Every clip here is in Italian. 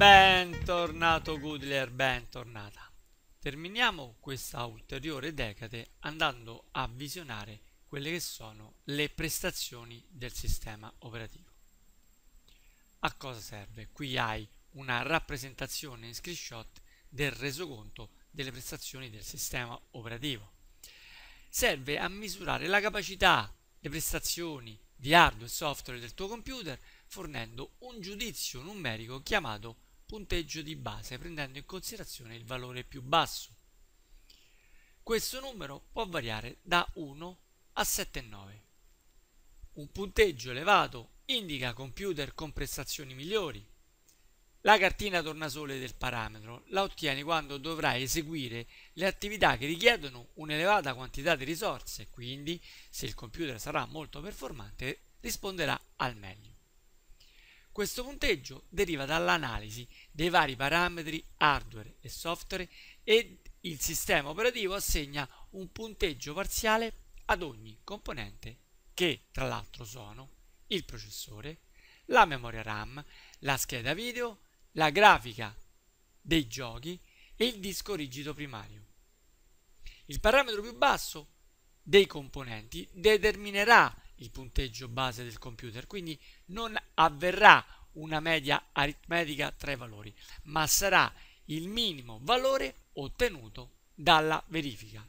Bentornato Goodler, bentornata. Terminiamo questa ulteriore decade andando a visionare quelle che sono le prestazioni del sistema operativo. A cosa serve? Qui hai una rappresentazione in screenshot del resoconto delle prestazioni del sistema operativo. Serve a misurare la capacità, le prestazioni di hardware e software del tuo computer fornendo un giudizio numerico chiamato punteggio di base prendendo in considerazione il valore più basso. Questo numero può variare da 1 a 7,9. Un punteggio elevato indica computer con prestazioni migliori. La cartina tornasole del parametro la ottieni quando dovrai eseguire le attività che richiedono un'elevata quantità di risorse, quindi se il computer sarà molto performante risponderà al meglio. Questo punteggio deriva dall'analisi dei vari parametri hardware e software e il sistema operativo assegna un punteggio parziale ad ogni componente che tra l'altro sono il processore, la memoria RAM, la scheda video, la grafica dei giochi e il disco rigido primario. Il parametro più basso dei componenti determinerà il punteggio base del computer, quindi non avverrà una media aritmetica tra i valori, ma sarà il minimo valore ottenuto dalla verifica.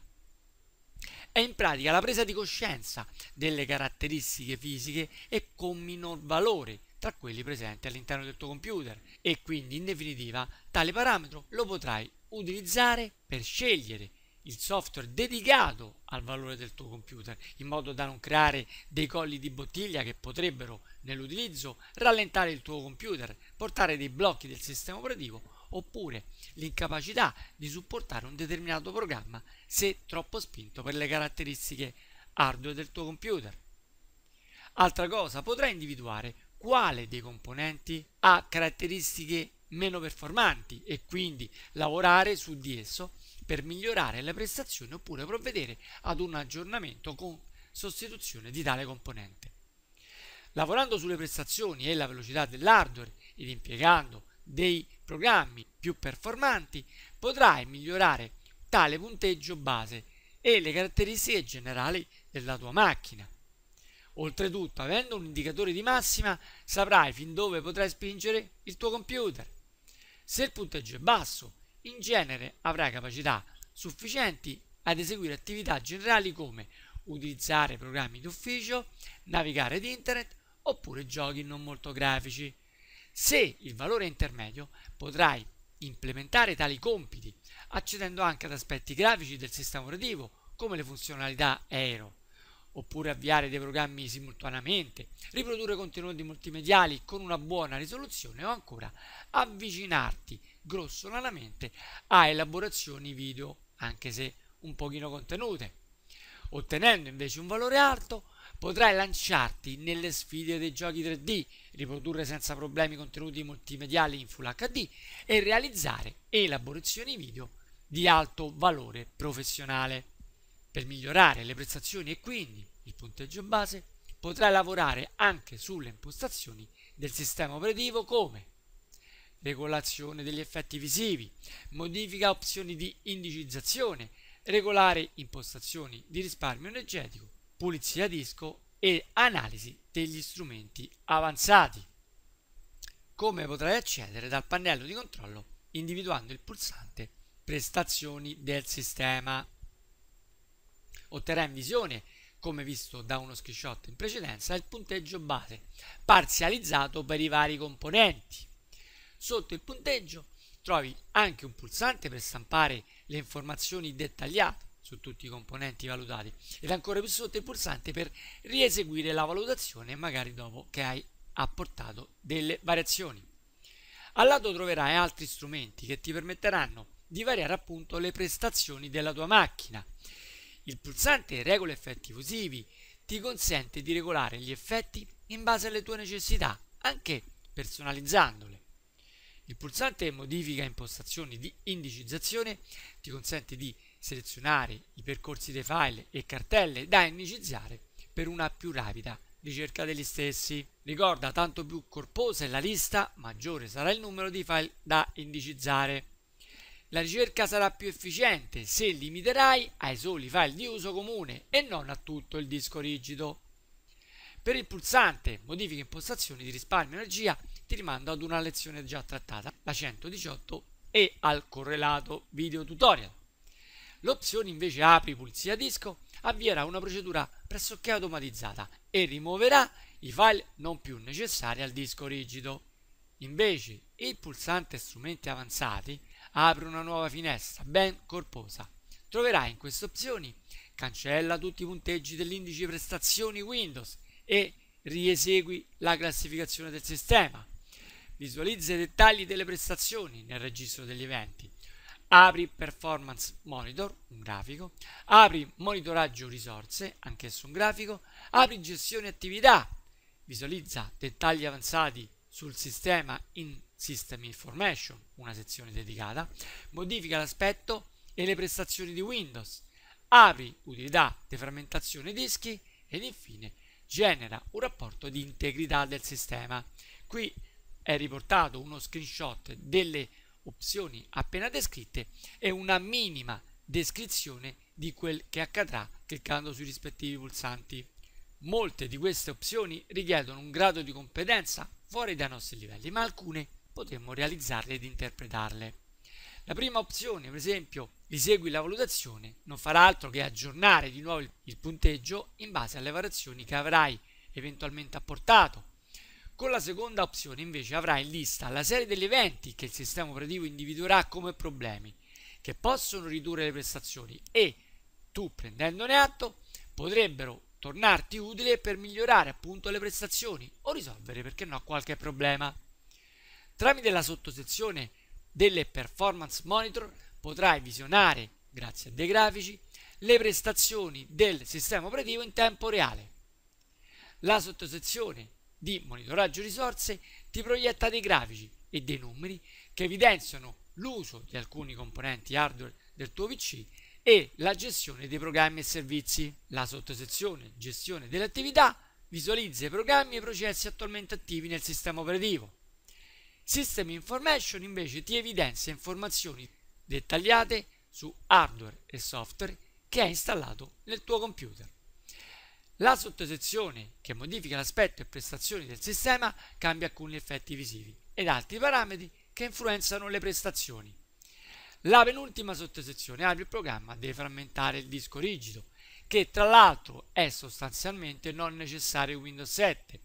È in pratica la presa di coscienza delle caratteristiche fisiche e con minor valore tra quelli presenti all'interno del tuo computer e quindi in definitiva tale parametro lo potrai utilizzare per scegliere il software dedicato al valore del tuo computer, in modo da non creare dei colli di bottiglia che potrebbero, nell'utilizzo, rallentare il tuo computer, portare dei blocchi del sistema operativo oppure l'incapacità di supportare un determinato programma se troppo spinto per le caratteristiche hardware del tuo computer. Altra cosa, potrai individuare quale dei componenti ha caratteristiche meno performanti e quindi lavorare su di esso per migliorare le prestazioni oppure provvedere ad un aggiornamento con sostituzione di tale componente. Lavorando sulle prestazioni e la velocità dell'hardware ed impiegando dei programmi più performanti, potrai migliorare tale punteggio base e le caratteristiche generali della tua macchina. Oltretutto, avendo un indicatore di massima, saprai fin dove potrai spingere il tuo computer. Se il punteggio è basso in genere avrà capacità sufficienti ad eseguire attività generali come utilizzare programmi d'ufficio, navigare ad internet oppure giochi non molto grafici. Se il valore è intermedio, potrai implementare tali compiti, accedendo anche ad aspetti grafici del sistema operativo, come le funzionalità Aero, oppure avviare dei programmi simultaneamente, riprodurre contenuti multimediali con una buona risoluzione o ancora avvicinarti a grossolanamente a elaborazioni video, anche se un pochino contenute. Ottenendo invece un valore alto, potrai lanciarti nelle sfide dei giochi 3D, riprodurre senza problemi contenuti multimediali in Full HD e realizzare elaborazioni video di alto valore professionale. Per migliorare le prestazioni e quindi il punteggio base, potrai lavorare anche sulle impostazioni del sistema operativo come regolazione degli effetti visivi, modifica opzioni di indicizzazione, regolare impostazioni di risparmio energetico, pulizia disco e analisi degli strumenti avanzati, come potrai accedere dal pannello di controllo individuando il pulsante prestazioni del sistema. Otterrai in visione, come visto da uno screenshot in precedenza, il punteggio base parzializzato per i vari componenti Sotto il punteggio trovi anche un pulsante per stampare le informazioni dettagliate su tutti i componenti valutati ed ancora più sotto il pulsante per rieseguire la valutazione magari dopo che hai apportato delle variazioni. Al lato troverai altri strumenti che ti permetteranno di variare appunto le prestazioni della tua macchina. Il pulsante regola effetti fusivi ti consente di regolare gli effetti in base alle tue necessità, anche personalizzandole. Il pulsante modifica impostazioni di indicizzazione ti consente di selezionare i percorsi dei file e cartelle da indicizzare per una più rapida ricerca degli stessi. Ricorda, tanto più corposa è la lista, maggiore sarà il numero di file da indicizzare. La ricerca sarà più efficiente se limiterai ai soli file di uso comune e non a tutto il disco rigido. Per il pulsante Modifica impostazioni di risparmio energia ti rimando ad una lezione già trattata, la 118, e al correlato video tutorial. L'opzione invece Apri pulizia disco avvierà una procedura pressoché automatizzata e rimuoverà i file non più necessari al disco rigido. Invece il pulsante Strumenti avanzati apre una nuova finestra ben corposa. Troverai in queste opzioni Cancella tutti i punteggi dell'indice prestazioni Windows e riesegui la classificazione del sistema. Visualizza i dettagli delle prestazioni nel registro degli eventi. Apri Performance Monitor, un grafico. Apri Monitoraggio risorse, anch'esso un grafico. Apri Gestione attività. Visualizza dettagli avanzati sul sistema in System Information, una sezione dedicata. Modifica l'aspetto e le prestazioni di Windows. Apri Utilità, defragmentazione dischi ed infine genera un rapporto di integrità del sistema. Qui è riportato uno screenshot delle opzioni appena descritte e una minima descrizione di quel che accadrà cliccando sui rispettivi pulsanti. Molte di queste opzioni richiedono un grado di competenza fuori dai nostri livelli, ma alcune potremmo realizzarle ed interpretarle. La prima opzione, per esempio, esegui la valutazione, non farà altro che aggiornare di nuovo il punteggio in base alle variazioni che avrai eventualmente apportato. Con la seconda opzione invece avrai in lista la serie degli eventi che il sistema operativo individuerà come problemi che possono ridurre le prestazioni e tu prendendone atto potrebbero tornarti utile per migliorare appunto le prestazioni o risolvere perché no qualche problema. Tramite la sottosezione delle performance monitor potrai visionare, grazie a dei grafici, le prestazioni del sistema operativo in tempo reale. La sottosezione di monitoraggio risorse ti proietta dei grafici e dei numeri che evidenziano l'uso di alcuni componenti hardware del tuo PC e la gestione dei programmi e servizi. La sottosezione Gestione delle attività visualizza i programmi e i processi attualmente attivi nel sistema operativo System Information invece ti evidenzia informazioni dettagliate su hardware e software che hai installato nel tuo computer. La sottosezione che modifica l'aspetto e prestazioni del sistema cambia alcuni effetti visivi ed altri parametri che influenzano le prestazioni. La penultima sottosezione apre il programma a defragmentare il disco rigido, che tra l'altro è sostanzialmente non necessario in Windows 7,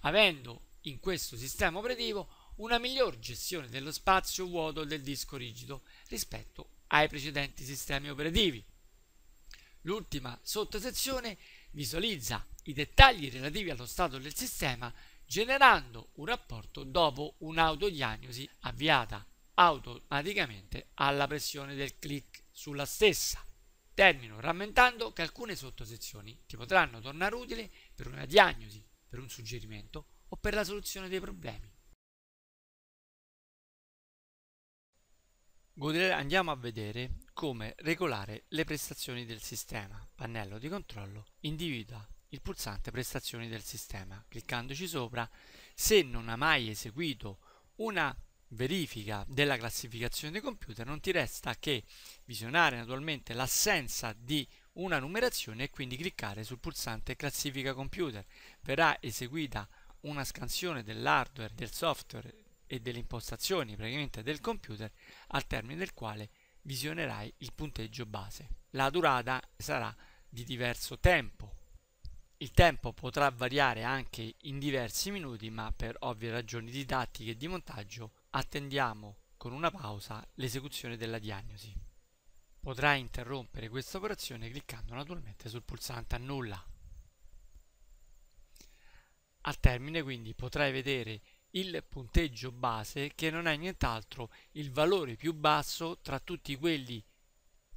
avendo in questo sistema operativo una miglior gestione dello spazio vuoto del disco rigido rispetto ai precedenti sistemi operativi. L'ultima sottosezione visualizza i dettagli relativi allo stato del sistema generando un rapporto dopo un'autodiagnosi avviata automaticamente alla pressione del click sulla stessa. Termino rammentando che alcune sottosezioni ti potranno tornare utili per una diagnosi, per un suggerimento o per la soluzione dei problemi. andiamo a vedere come regolare le prestazioni del sistema. Pannello di controllo individua il pulsante prestazioni del sistema. Cliccandoci sopra, se non ha mai eseguito una verifica della classificazione dei computer, non ti resta che visionare naturalmente l'assenza di una numerazione e quindi cliccare sul pulsante classifica computer. Verrà eseguita una scansione dell'hardware, del software e delle impostazioni praticamente del computer al termine del quale visionerai il punteggio base. La durata sarà di diverso tempo. Il tempo potrà variare anche in diversi minuti, ma per ovvie ragioni didattiche e di montaggio attendiamo con una pausa l'esecuzione della diagnosi. Potrai interrompere questa operazione cliccando naturalmente sul pulsante annulla. Al termine quindi potrai vedere il punteggio base che non è nient'altro il valore più basso tra tutti quelli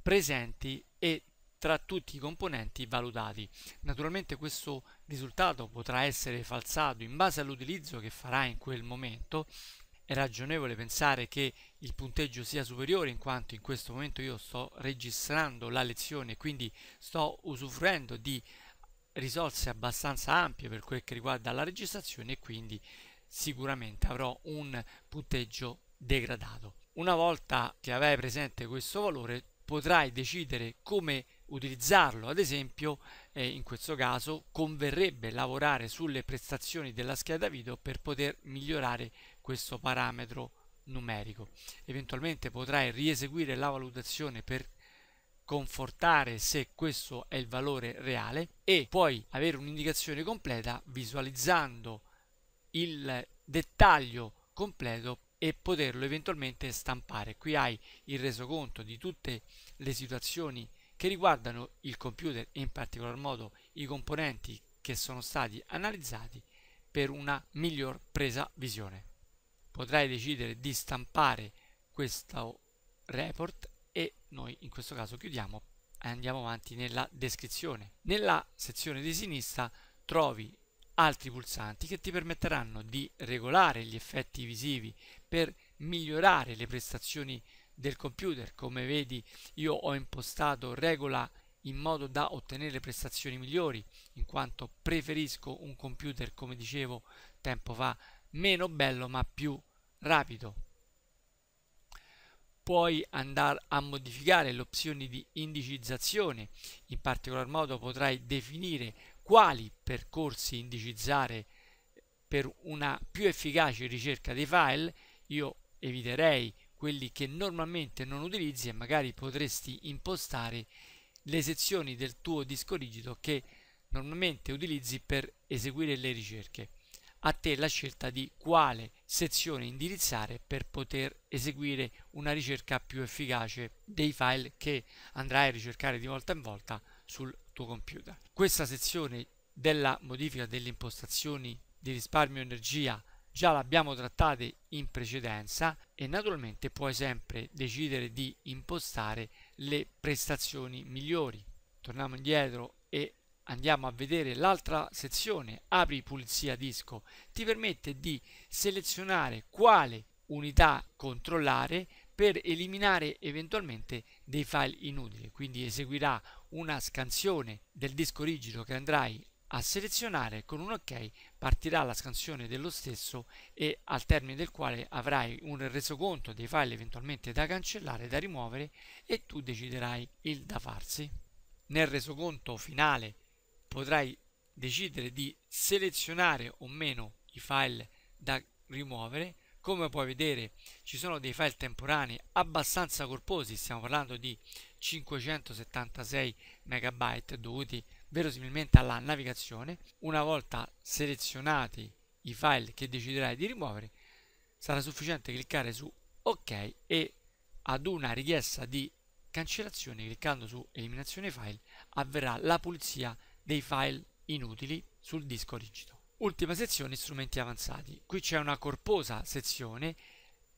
presenti e tra tutti i componenti valutati. Naturalmente questo risultato potrà essere falsato in base all'utilizzo che farà in quel momento. È ragionevole pensare che il punteggio sia superiore in quanto in questo momento io sto registrando la lezione, e quindi sto usufruendo di risorse abbastanza ampie per quel che riguarda la registrazione e quindi sicuramente avrò un punteggio degradato. Una volta che avrai presente questo valore potrai decidere come utilizzarlo, ad esempio eh, in questo caso converrebbe lavorare sulle prestazioni della scheda video per poter migliorare questo parametro numerico. Eventualmente potrai rieseguire la valutazione per confortare se questo è il valore reale e puoi avere un'indicazione completa visualizzando il dettaglio completo e poterlo eventualmente stampare. Qui hai il resoconto di tutte le situazioni che riguardano il computer e in particolar modo i componenti che sono stati analizzati per una miglior presa visione. Potrai decidere di stampare questo report e noi in questo caso chiudiamo e andiamo avanti nella descrizione. Nella sezione di sinistra trovi altri pulsanti che ti permetteranno di regolare gli effetti visivi per migliorare le prestazioni del computer. Come vedi io ho impostato regola in modo da ottenere prestazioni migliori, in quanto preferisco un computer, come dicevo tempo fa, meno bello ma più rapido. Puoi andare a modificare le opzioni di indicizzazione, in particolar modo potrai definire quali percorsi indicizzare per una più efficace ricerca dei file, io eviterei quelli che normalmente non utilizzi e magari potresti impostare le sezioni del tuo disco rigido che normalmente utilizzi per eseguire le ricerche. A te la scelta di quale sezione indirizzare per poter eseguire una ricerca più efficace dei file che andrai a ricercare di volta in volta sul tuo computer. Questa sezione della modifica delle impostazioni di risparmio energia già l'abbiamo trattata in precedenza e naturalmente puoi sempre decidere di impostare le prestazioni migliori. Torniamo indietro e andiamo a vedere l'altra sezione apri pulizia disco ti permette di selezionare quale unità controllare per eliminare eventualmente dei file inutili quindi eseguirà una scansione del disco rigido che andrai a selezionare con un ok partirà la scansione dello stesso e al termine del quale avrai un resoconto dei file eventualmente da cancellare da rimuovere e tu deciderai il da farsi nel resoconto finale potrai decidere di selezionare o meno i file da rimuovere come puoi vedere ci sono dei file temporanei abbastanza corposi stiamo parlando di 576 MB dovuti verosimilmente alla navigazione. Una volta selezionati i file che deciderai di rimuovere, sarà sufficiente cliccare su OK e ad una richiesta di cancellazione cliccando su eliminazione file avverrà la pulizia dei file inutili sul disco rigido. Ultima sezione strumenti avanzati. Qui c'è una corposa sezione.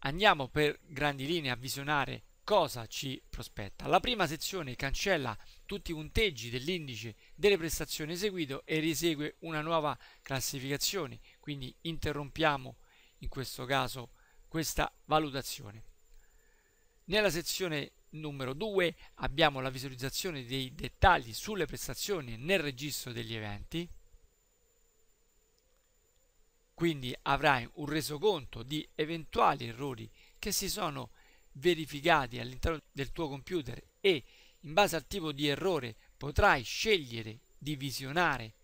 Andiamo per grandi linee a visionare cosa ci prospetta? La prima sezione cancella tutti i punteggi dell'indice delle prestazioni eseguito e riesegue una nuova classificazione, quindi interrompiamo in questo caso questa valutazione. Nella sezione numero 2 abbiamo la visualizzazione dei dettagli sulle prestazioni nel registro degli eventi, quindi avrai un resoconto di eventuali errori che si sono verificati verificati all'interno del tuo computer e in base al tipo di errore potrai scegliere di visionare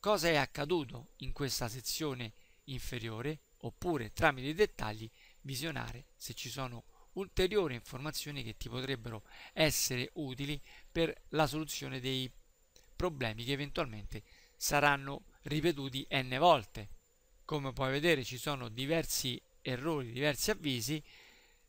cosa è accaduto in questa sezione inferiore oppure tramite i dettagli visionare se ci sono ulteriori informazioni che ti potrebbero essere utili per la soluzione dei problemi che eventualmente saranno ripetuti n volte. Come puoi vedere ci sono diversi errori, diversi avvisi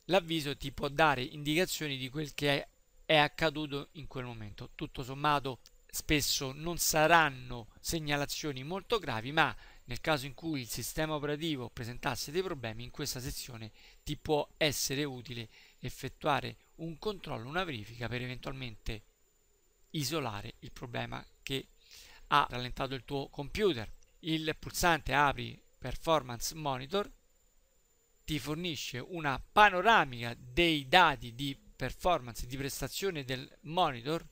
l'avviso ti può dare indicazioni di quel che è accaduto in quel momento. Tutto sommato spesso non saranno segnalazioni molto gravi, ma nel caso in cui il sistema operativo presentasse dei problemi, in questa sezione ti può essere utile effettuare un controllo, una verifica per eventualmente isolare il problema che ha rallentato il tuo computer. Il pulsante apri Performance Monitor ti fornisce una panoramica dei dati di performance di prestazione del monitor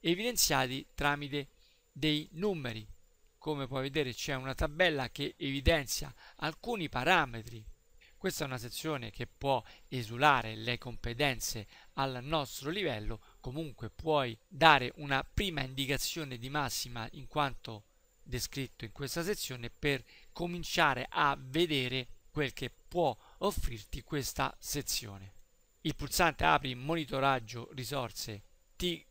evidenziati tramite dei numeri. Come puoi vedere c'è una tabella che evidenzia alcuni parametri. Questa è una sezione che può esulare le competenze al nostro livello, comunque puoi dare una prima indicazione di massima in quanto descritto in questa sezione per cominciare a vedere quel che può offrirti questa sezione. Il pulsante apri monitoraggio risorse ti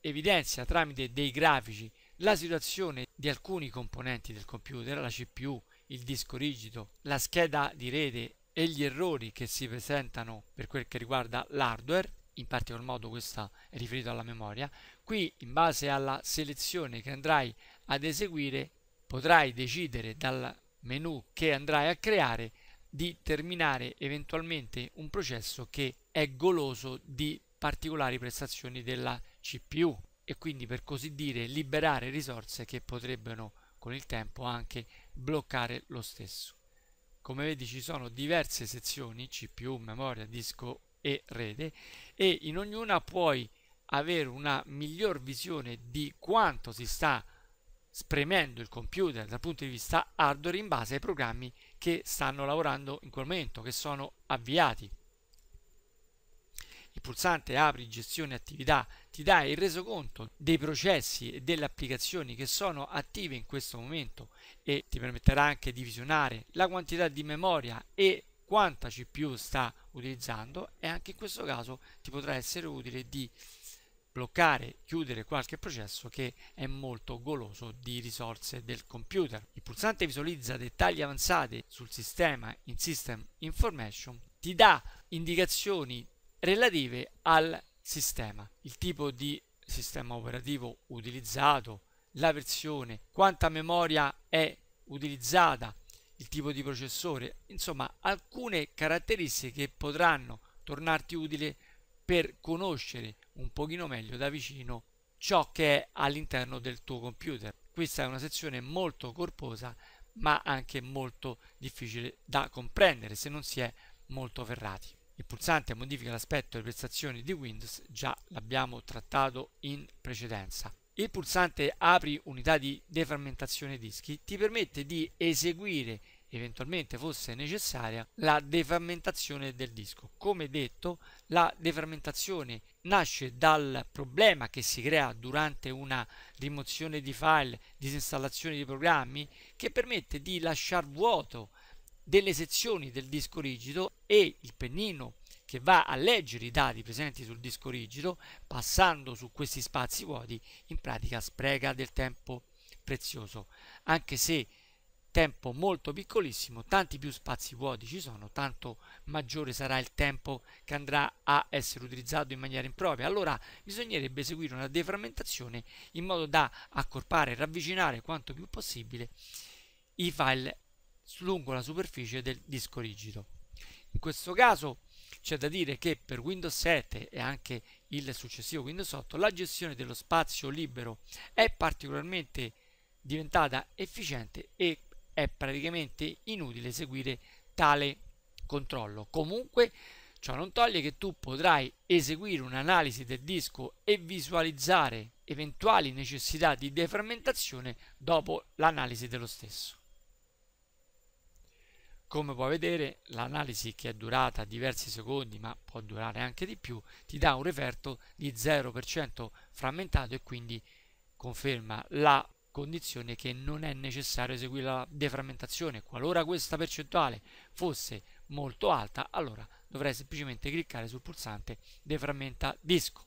evidenzia tramite dei grafici la situazione di alcuni componenti del computer, la CPU, il disco rigido, la scheda di rete e gli errori che si presentano per quel che riguarda l'hardware, in particolar modo questa è riferita alla memoria, qui in base alla selezione che andrai ad eseguire potrai decidere dal menu che andrai a creare di terminare eventualmente un processo che è goloso di particolari prestazioni della CPU e quindi per così dire liberare risorse che potrebbero con il tempo anche bloccare lo stesso. Come vedi ci sono diverse sezioni CPU, memoria, disco e rete e in ognuna puoi avere una miglior visione di quanto si sta spremendo il computer dal punto di vista hardware in base ai programmi che stanno lavorando in quel momento, che sono avviati. Il pulsante apri gestione attività ti dà il resoconto dei processi e delle applicazioni che sono attive in questo momento e ti permetterà anche di visionare la quantità di memoria e quanta CPU sta utilizzando e anche in questo caso ti potrà essere utile di bloccare, chiudere qualche processo che è molto goloso di risorse del computer. Il pulsante visualizza dettagli avanzati sul sistema in System Information, ti dà indicazioni relative al sistema, il tipo di sistema operativo utilizzato, la versione, quanta memoria è utilizzata, il tipo di processore, insomma alcune caratteristiche che potranno tornarti utile per conoscere un pochino meglio da vicino ciò che è all'interno del tuo computer. Questa è una sezione molto corposa ma anche molto difficile da comprendere se non si è molto ferrati. Il pulsante modifica l'aspetto e le prestazioni di Windows, già l'abbiamo trattato in precedenza. Il pulsante apri unità di deframmentazione dischi ti permette di eseguire eventualmente fosse necessaria la deframmentazione del disco. Come detto, la deframmentazione nasce dal problema che si crea durante una rimozione di file, disinstallazione di programmi, che permette di lasciare vuoto delle sezioni del disco rigido e il pennino che va a leggere i dati presenti sul disco rigido, passando su questi spazi vuoti, in pratica spreca del tempo prezioso, anche se tempo molto piccolissimo, tanti più spazi vuoti ci sono, tanto maggiore sarà il tempo che andrà a essere utilizzato in maniera impropria. Allora bisognerebbe seguire una deframmentazione in modo da accorpare e ravvicinare quanto più possibile i file lungo la superficie del disco rigido. In questo caso c'è da dire che per Windows 7 e anche il successivo Windows 8 la gestione dello spazio libero è particolarmente diventata efficiente e è praticamente inutile eseguire tale controllo. Comunque ciò non toglie che tu potrai eseguire un'analisi del disco e visualizzare eventuali necessità di deframmentazione dopo l'analisi dello stesso. Come puoi vedere, l'analisi che è durata diversi secondi, ma può durare anche di più, ti dà un referto di 0% frammentato e quindi conferma la condizione che non è necessario eseguire la deframmentazione. Qualora questa percentuale fosse molto alta, allora dovrei semplicemente cliccare sul pulsante deframmenta disco.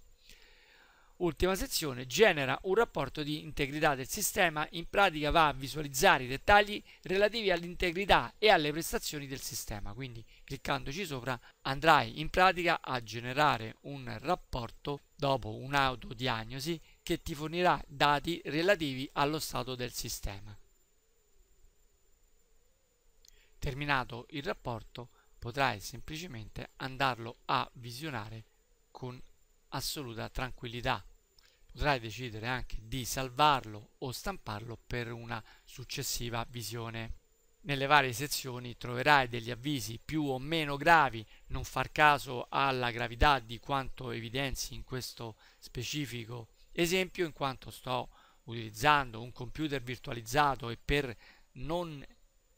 Ultima sezione, genera un rapporto di integrità del sistema, in pratica va a visualizzare i dettagli relativi all'integrità e alle prestazioni del sistema, quindi cliccandoci sopra andrai in pratica a generare un rapporto dopo un'autodiagnosi che ti fornirà dati relativi allo stato del sistema. Terminato il rapporto potrai semplicemente andarlo a visionare con assoluta tranquillità. Potrai decidere anche di salvarlo o stamparlo per una successiva visione. Nelle varie sezioni troverai degli avvisi più o meno gravi, non far caso alla gravità di quanto evidenzi in questo specifico Esempio in quanto sto utilizzando un computer virtualizzato e per non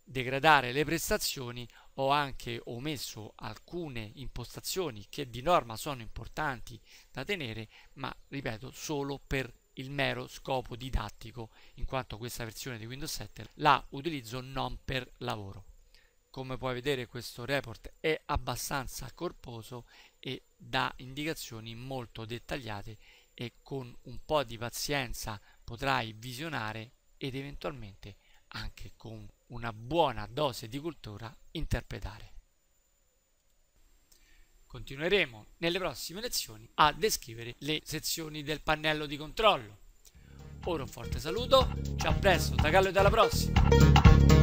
degradare le prestazioni ho anche omesso alcune impostazioni che di norma sono importanti da tenere ma ripeto solo per il mero scopo didattico in quanto questa versione di Windows 7 la utilizzo non per lavoro come puoi vedere questo report è abbastanza corposo e dà indicazioni molto dettagliate e con un po' di pazienza potrai visionare ed eventualmente anche con una buona dose di cultura interpretare. Continueremo nelle prossime lezioni a descrivere le sezioni del pannello di controllo. Ora un forte saluto, ci a presto da Gallo e alla prossima!